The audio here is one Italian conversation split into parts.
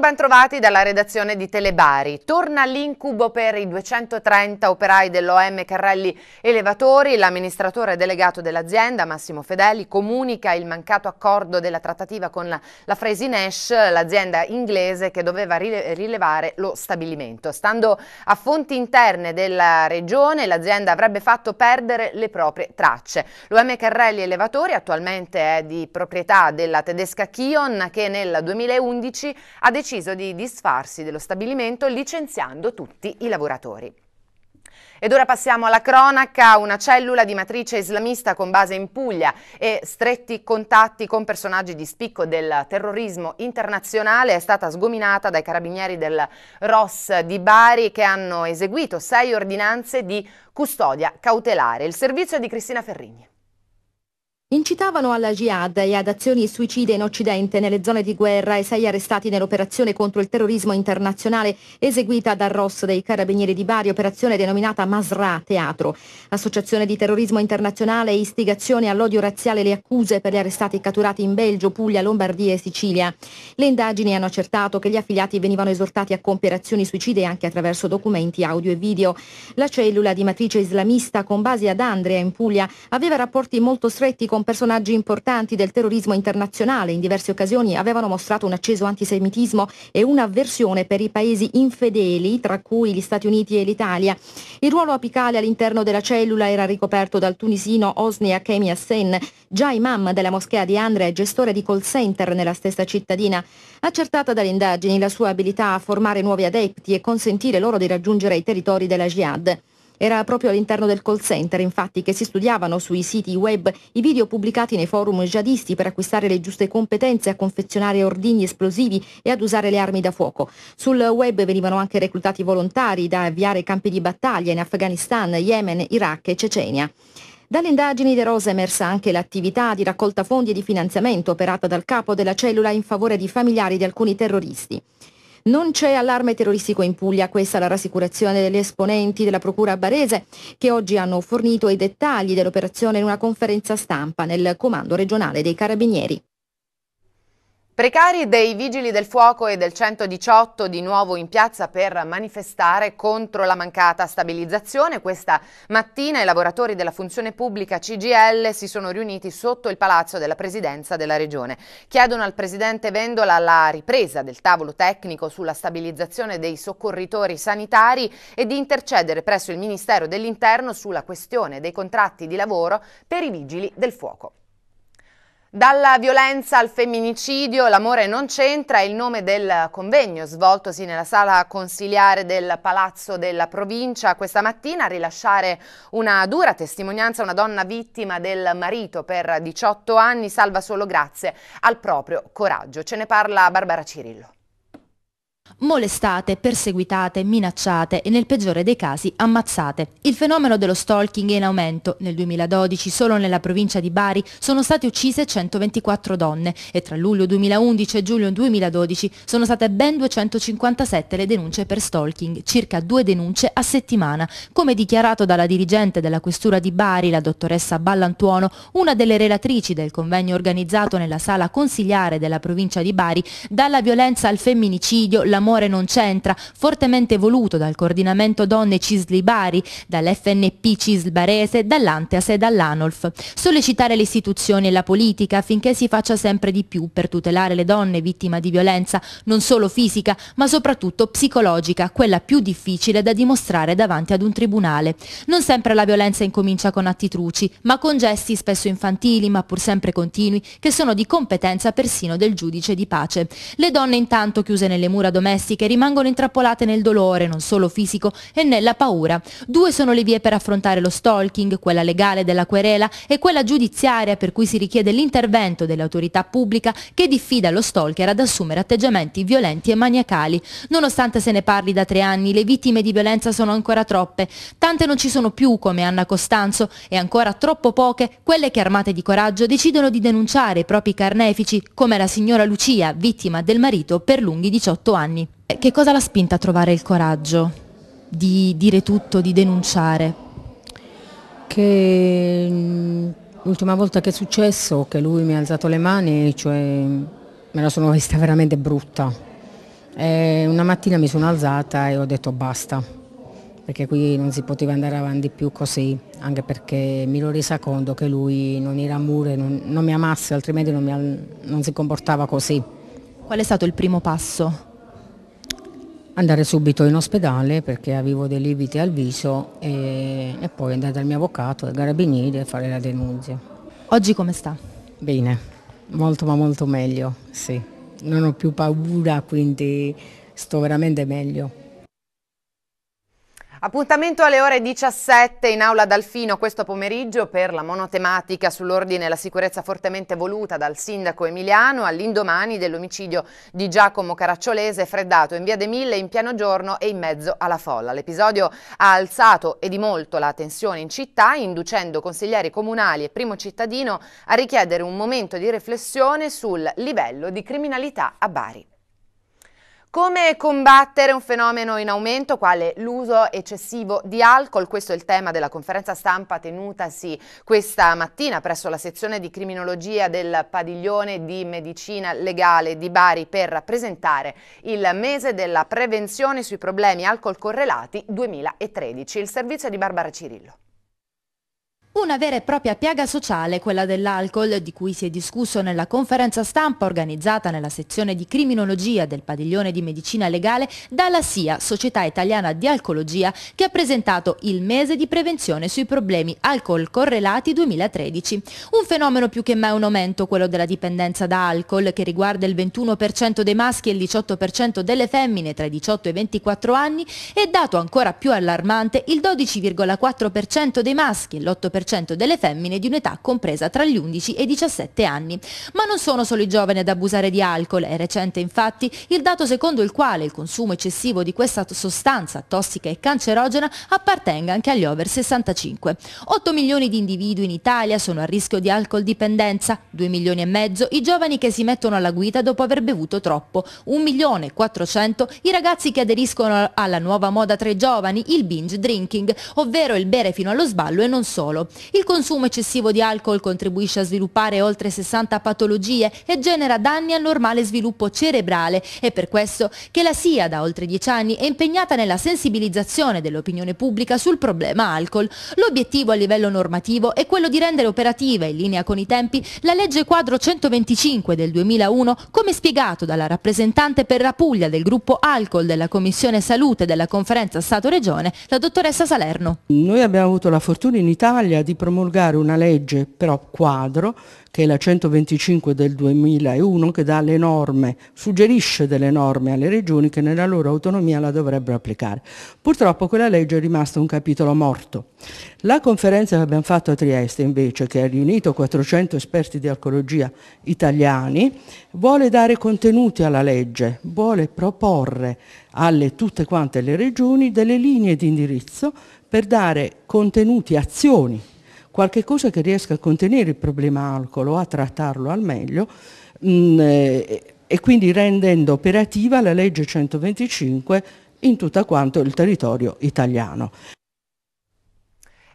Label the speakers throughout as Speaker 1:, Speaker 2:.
Speaker 1: Buongiorno, bentrovati dalla redazione di Telebari. Torna l'incubo per i 230 operai dell'OM Carrelli Elevatori. L'amministratore delegato dell'azienda, Massimo Fedeli, comunica il mancato accordo della trattativa con la, la Fresinesh, l'azienda inglese che doveva rilevare lo stabilimento. Stando a fonti interne della regione, l'azienda avrebbe fatto perdere le proprie tracce. L'OM Carrelli Elevatori attualmente è di proprietà della tedesca Kion che nel 2011 ha deciso deciso di disfarsi dello stabilimento licenziando tutti i lavoratori. Ed ora passiamo alla cronaca, una cellula di matrice islamista con base in Puglia e stretti contatti con personaggi di spicco del terrorismo internazionale è stata sgominata dai carabinieri del ROS di Bari che hanno eseguito sei ordinanze di custodia cautelare. Il servizio è di Cristina Ferrigni
Speaker 2: incitavano alla jihad e ad azioni suicide in Occidente nelle zone di guerra e sei arrestati nell'operazione contro il terrorismo internazionale eseguita dal ROS dei Carabinieri di Bari, operazione denominata Masra Teatro. Associazione di terrorismo internazionale e istigazione all'odio razziale le accuse per gli arrestati catturati in Belgio, Puglia, Lombardia e Sicilia. Le indagini hanno accertato che gli affiliati venivano esortati a compiere azioni suicide anche attraverso documenti audio e video. La cellula di matrice islamista con base ad Andrea in Puglia aveva rapporti molto stretti con con personaggi importanti del terrorismo internazionale in diverse occasioni avevano mostrato un acceso antisemitismo e un'avversione per i paesi infedeli, tra cui gli Stati Uniti e l'Italia. Il ruolo apicale all'interno della cellula era ricoperto dal tunisino Osni Akemi Hassen, già imam della moschea di Andrea e gestore di call center nella stessa cittadina. Accertata dalle indagini la sua abilità a formare nuovi adepti e consentire loro di raggiungere i territori della jihad. Era proprio all'interno del call center, infatti, che si studiavano sui siti web i video pubblicati nei forum jihadisti per acquistare le giuste competenze a confezionare ordigni esplosivi e ad usare le armi da fuoco. Sul web venivano anche reclutati volontari da avviare campi di battaglia in Afghanistan, Yemen, Iraq e Cecenia. Dalle indagini De Rosa è emersa anche l'attività di raccolta fondi e di finanziamento operata dal capo della cellula in favore di familiari di alcuni terroristi. Non c'è allarme terroristico in Puglia, questa è la rassicurazione degli esponenti della Procura barese che oggi hanno fornito i dettagli dell'operazione in una conferenza stampa nel Comando regionale dei Carabinieri.
Speaker 1: Precari dei Vigili del Fuoco e del 118 di nuovo in piazza per manifestare contro la mancata stabilizzazione. Questa mattina i lavoratori della funzione pubblica CGL si sono riuniti sotto il palazzo della presidenza della regione. Chiedono al presidente Vendola la ripresa del tavolo tecnico sulla stabilizzazione dei soccorritori sanitari e di intercedere presso il Ministero dell'Interno sulla questione dei contratti di lavoro per i Vigili del Fuoco. Dalla violenza al femminicidio, l'amore non c'entra, è il nome del convegno svoltosi nella sala consiliare del Palazzo della Provincia questa mattina a rilasciare una dura testimonianza una donna vittima del marito per 18 anni, salva solo grazie al proprio coraggio. Ce ne parla Barbara Cirillo
Speaker 3: molestate, perseguitate, minacciate e nel peggiore dei casi ammazzate. Il fenomeno dello stalking è in aumento. Nel 2012 solo nella provincia di Bari sono state uccise 124 donne e tra luglio 2011 e giugno 2012 sono state ben 257 le denunce per stalking, circa due denunce a settimana. Come dichiarato dalla dirigente della questura di Bari, la dottoressa Ballantuono, una delle relatrici del convegno organizzato nella sala consigliare della provincia di Bari, dalla violenza al femminicidio, la l'amore non c'entra, fortemente voluto dal coordinamento donne Cislibari, dall'FNP Cislbarese, dall'Anteas e dall'Anolf. Sollecitare le istituzioni e la politica affinché si faccia sempre di più per tutelare le donne vittime di violenza, non solo fisica, ma soprattutto psicologica, quella più difficile da dimostrare davanti ad un tribunale. Non sempre la violenza incomincia con atti truci, ma con gesti spesso infantili, ma pur sempre continui, che sono di competenza persino del giudice di pace. Le donne intanto chiuse nelle mura domestiche rimangono intrappolate nel dolore, non solo fisico, e nella paura. Due sono le vie per affrontare lo stalking, quella legale della querela e quella giudiziaria per cui si richiede l'intervento dell'autorità pubblica che diffida lo stalker ad assumere atteggiamenti violenti e maniacali. Nonostante se ne parli da tre anni, le vittime di violenza sono ancora troppe. Tante non ci sono più, come Anna Costanzo, e ancora troppo poche quelle che armate di coraggio decidono di denunciare i propri carnefici, come la signora Lucia, vittima del marito per lunghi 18 anni anni. Eh, che cosa l'ha spinta a trovare il coraggio di dire tutto, di denunciare?
Speaker 1: Che mm, l'ultima volta che è successo, che lui mi ha alzato le mani, cioè me la sono vista veramente brutta. E una mattina mi sono alzata e ho detto basta, perché qui non si poteva andare avanti più così, anche perché mi ero resa conto che lui non era amore, non, non mi amasse, altrimenti non, mi, non si comportava così. Qual è stato il primo passo? andare subito in ospedale perché avevo dei liviti al viso e, e poi andare dal mio avvocato, dal carabinieri a fare la denuncia. Oggi come sta? Bene, molto ma molto meglio, sì. Non ho più paura, quindi sto veramente meglio. Appuntamento alle ore 17 in aula d'Alfino questo pomeriggio per la monotematica sull'ordine e la sicurezza fortemente voluta dal sindaco Emiliano all'indomani dell'omicidio di Giacomo Caracciolese freddato in via De Mille in pieno giorno e in mezzo alla folla. L'episodio ha alzato e di molto la tensione in città inducendo consiglieri comunali e primo cittadino a richiedere un momento di riflessione sul livello di criminalità a Bari. Come combattere un fenomeno in aumento quale l'uso eccessivo di alcol? Questo è il tema della conferenza stampa tenutasi questa mattina presso la sezione di criminologia del padiglione di medicina legale di Bari per rappresentare il mese della prevenzione sui problemi alcol correlati 2013. Il servizio è di Barbara Cirillo.
Speaker 3: Una vera e propria piaga sociale, quella dell'alcol, di cui si è discusso nella conferenza stampa organizzata nella sezione di criminologia del padiglione di medicina legale dalla SIA, Società Italiana di Alcologia, che ha presentato il mese di prevenzione sui problemi alcol correlati 2013. Un fenomeno più che mai un aumento, quello della dipendenza da alcol, che riguarda il 21% dei maschi e il 18% delle femmine tra i 18 e i 24 anni, e dato ancora più allarmante il 12,4% dei maschi e l'8% 40% delle femmine di un'età compresa tra gli 11 e i 17 anni. Ma non sono solo i giovani ad abusare di alcol, è recente infatti il dato secondo il quale il consumo eccessivo di questa sostanza tossica e cancerogena appartenga anche agli over 65. 8 milioni di individui in Italia sono a rischio di alcol dipendenza, 2 milioni e mezzo i giovani che si mettono alla guida dopo aver bevuto troppo, 1 milione e 400 i ragazzi che aderiscono alla nuova moda tra i giovani, il binge drinking, ovvero il bere fino allo sballo e non solo. Il consumo eccessivo di alcol contribuisce a sviluppare oltre 60 patologie e genera danni al normale sviluppo cerebrale. È per questo che la SIA da oltre 10 anni è impegnata nella sensibilizzazione dell'opinione pubblica sul problema alcol. L'obiettivo a livello normativo è quello di rendere operativa, in linea con i tempi, la legge quadro 125 del 2001, come spiegato dalla rappresentante per la Puglia del gruppo Alcol della Commissione Salute della Conferenza Stato-Regione, la dottoressa Salerno.
Speaker 2: Noi abbiamo avuto la fortuna in Italia di di promulgare una legge però quadro, che è la 125 del 2001, che dà le norme, suggerisce delle norme alle regioni che nella loro autonomia la dovrebbero applicare. Purtroppo quella legge è rimasta un capitolo morto. La conferenza che abbiamo fatto a Trieste invece, che ha riunito 400 esperti di alcologia italiani, vuole dare contenuti alla legge, vuole proporre alle tutte quante le regioni delle linee di indirizzo per dare contenuti, azioni qualche cosa che riesca a contenere il problema alcol o a trattarlo al meglio mh, mm, eh, e quindi rendendo operativa la legge 125 in tutto quanto il territorio italiano.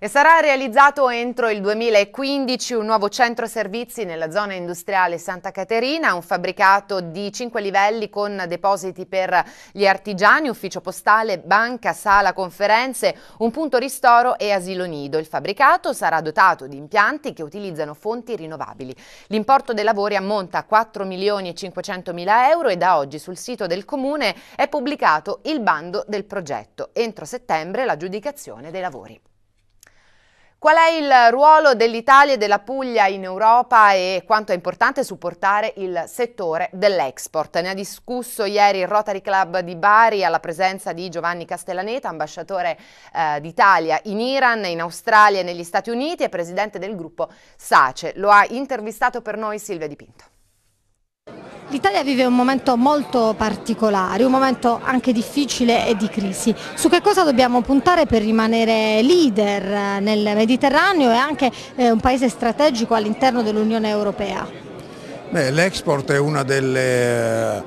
Speaker 1: E sarà realizzato entro il 2015 un nuovo centro servizi nella zona industriale Santa Caterina, un fabbricato di 5 livelli con depositi per gli artigiani, ufficio postale, banca, sala conferenze, un punto ristoro e asilo nido. Il fabbricato sarà dotato di impianti che utilizzano fonti rinnovabili. L'importo dei lavori ammonta a 4 milioni e 500 mila euro e da oggi sul sito del comune è pubblicato il bando del progetto. Entro settembre l'aggiudicazione dei lavori. Qual è il ruolo dell'Italia e della Puglia in Europa e quanto è importante supportare il settore dell'export? Ne ha discusso ieri il Rotary Club di Bari alla presenza di Giovanni Castellaneta, ambasciatore eh, d'Italia in Iran, in Australia e negli Stati Uniti e presidente del gruppo SACE. Lo ha intervistato per noi Silvia Dipinto.
Speaker 2: L'Italia vive un momento molto particolare, un momento anche difficile e di crisi. Su che cosa dobbiamo puntare per rimanere leader nel Mediterraneo e anche eh, un paese strategico all'interno dell'Unione Europea?
Speaker 4: L'export è una delle eh,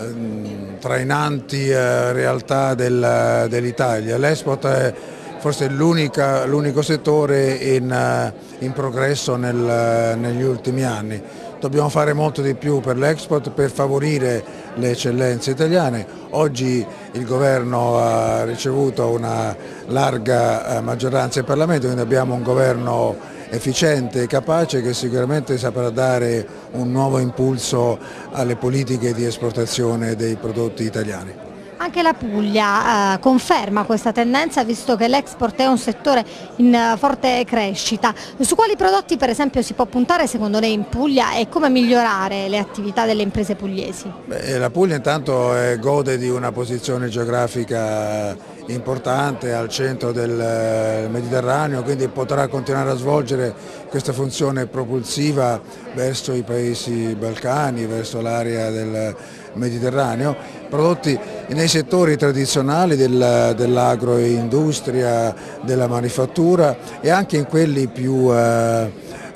Speaker 4: ehm, trainanti eh, realtà dell'Italia. L'export è forse l'unico settore in, in progresso nel, negli ultimi anni dobbiamo fare molto di più per l'export per favorire le eccellenze italiane. Oggi il governo ha ricevuto una larga eh, maggioranza in Parlamento, quindi abbiamo un governo efficiente e capace che sicuramente saprà dare un nuovo impulso alle politiche di esportazione dei prodotti italiani.
Speaker 2: Anche la Puglia eh, conferma questa tendenza visto che l'export è un settore in uh, forte crescita. Su quali prodotti per esempio si può puntare secondo lei in Puglia e come migliorare le attività delle imprese pugliesi?
Speaker 4: Beh, la Puglia intanto eh, gode di una posizione geografica importante al centro del Mediterraneo, quindi potrà continuare a svolgere questa funzione propulsiva verso i paesi balcani, verso l'area del Mediterraneo, prodotti nei settori tradizionali del, dell'agroindustria, della manifattura e anche in quelli più, eh,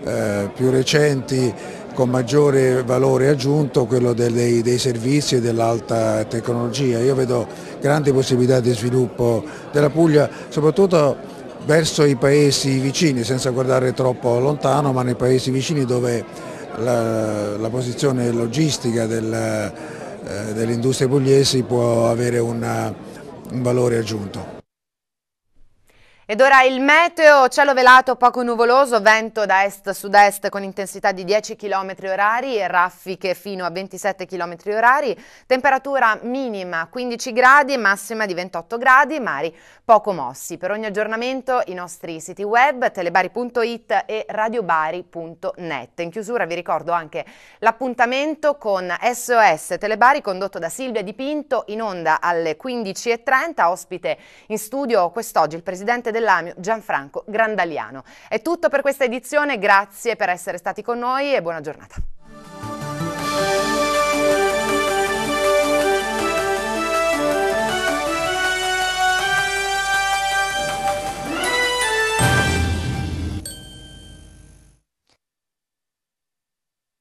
Speaker 4: eh, più recenti con maggiore valore aggiunto quello dei, dei servizi e dell'alta tecnologia. Io vedo grandi possibilità di sviluppo della Puglia, soprattutto verso i paesi vicini, senza guardare troppo lontano, ma nei paesi vicini dove la, la posizione logistica del, eh, delle industrie può avere una, un valore aggiunto.
Speaker 1: Ed ora il meteo, cielo velato, poco nuvoloso, vento da est-sud-est con intensità di 10 km orari e raffiche fino a 27 km orari, temperatura minima 15 gradi, massima di 28 gradi, mari poco mossi. Per ogni aggiornamento i nostri siti web telebari.it e radiobari.net. In chiusura vi ricordo anche l'appuntamento con SOS Telebari condotto da Silvia Dipinto in onda alle 15.30, ospite in studio quest'oggi il presidente del dell'Amio Gianfranco Grandaliano. È tutto per questa edizione, grazie per essere stati con noi e buona giornata.